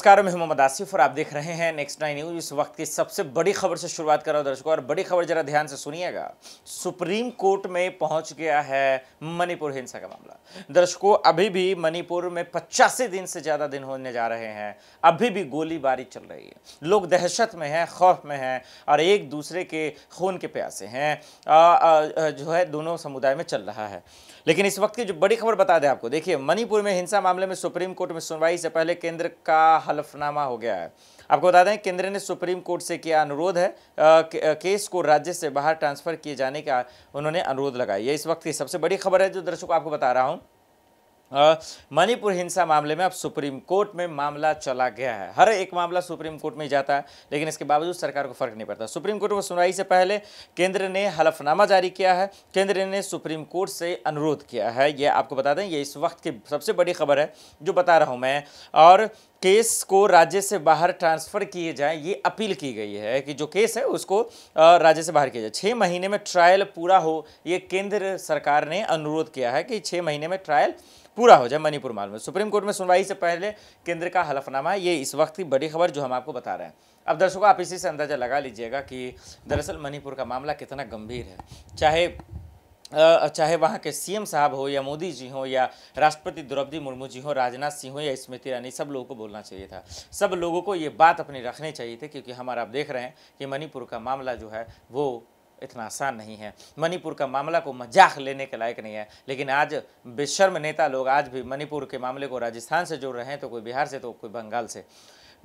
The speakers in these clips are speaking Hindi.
नमस्कार मैं मोहम्मद आसिफ और आप देख रहे हैं नेक्स्ट नाइन न्यूज इस वक्त की सबसे बड़ी खबर से शुरुआत कर रहा हूं दर्शकों और बड़ी खबर जरा ध्यान से सुनिएगा सुप्रीम कोर्ट में पहुंच गया है मणिपुर हिंसा का मामला दर्शकों अभी भी मणिपुर में पचासी दिन से ज़्यादा दिन होने जा रहे हैं अभी भी गोलीबारी चल रही है लोग दहशत में है खौफ में है और एक दूसरे के खून के प्यासे हैं जो है दोनों समुदाय में चल रहा है लेकिन इस वक्त की जो बड़ी खबर बता दें आपको देखिए मणिपुर में हिंसा मामले में सुप्रीम कोर्ट में सुनवाई से पहले केंद्र का हलफनामा हो गया है आपको बता दें केंद्र ने सुप्रीम कोर्ट से किया अनुरोध है केस को राज्य से बाहर ट्रांसफर किए जाने का उन्होंने अनुरोध लगाया ये इस वक्त की सबसे बड़ी खबर है जो दर्शकों आपको बता रहा हूँ मणिपुर हिंसा मामले में अब सुप्रीम कोर्ट में मामला चला गया है हर एक मामला सुप्रीम कोर्ट में ही जाता है लेकिन इसके बावजूद सरकार को फर्क नहीं पड़ता सुप्रीम कोर्ट में सुनवाई से पहले केंद्र ने हलफनामा जारी किया है केंद्र ने सुप्रीम कोर्ट से अनुरोध किया है ये आपको बता दें ये इस वक्त की सबसे बड़ी खबर है जो बता रहा हूँ मैं और केस को राज्य से बाहर ट्रांसफ़र किए जाए ये अपील की गई है कि जो केस है उसको राज्य से बाहर किया जाए छः महीने में ट्रायल पूरा हो ये केंद्र सरकार ने अनुरोध किया है कि छः महीने में ट्रायल पूरा हो जाए मणिपुर मामले में सुप्रीम कोर्ट में सुनवाई से पहले केंद्र का हलफनामा है ये इस वक्त की बड़ी खबर जो हम आपको बता रहे हैं अब दर्शकों आप इसी से अंदाज़ा लगा लीजिएगा कि दरअसल मणिपुर का मामला कितना गंभीर है चाहे चाहे वहाँ के सीएम साहब हो या मोदी जी हो या राष्ट्रपति द्रौपदी मुर्मू जी हो राजनाथ सिंह हो या स्मृति ईरानी सब लोगों को बोलना चाहिए था सब लोगों को ये बात अपनी रखनी चाहिए थी क्योंकि हमारा आप देख रहे हैं कि मणिपुर का मामला जो है वो इतना आसान नहीं है मणिपुर का मामला को मजाक लेने के लायक नहीं है लेकिन आज बेशर्म नेता लोग आज भी मणिपुर के मामले को राजस्थान से जोड़ रहे हैं तो कोई बिहार से तो कोई बंगाल से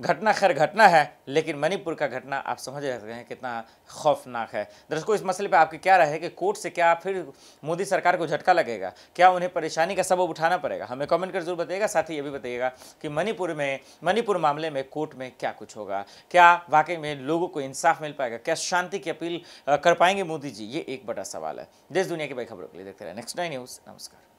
घटना खैर घटना है लेकिन मणिपुर का घटना आप समझ सकते हैं कितना खौफनाक है दर्शकों इस मसले पर आपकी क्या राय है कि कोर्ट से क्या फिर मोदी सरकार को झटका लगेगा क्या उन्हें परेशानी का सबब उठाना पड़ेगा हमें कमेंट कर जरूर बताइएगा साथ ही ये भी बताइएगा कि मणिपुर में मणिपुर मामले में कोर्ट में क्या कुछ होगा क्या वाकई में लोगों को इंसाफ मिल पाएगा क्या शांति की अपील कर पाएंगे मोदी जी ये एक बड़ा सवाल है देश दुनिया की बड़ी खबरों के लिए देखते रहे नेक्स्ट नाइन न्यूज़ नमस्कार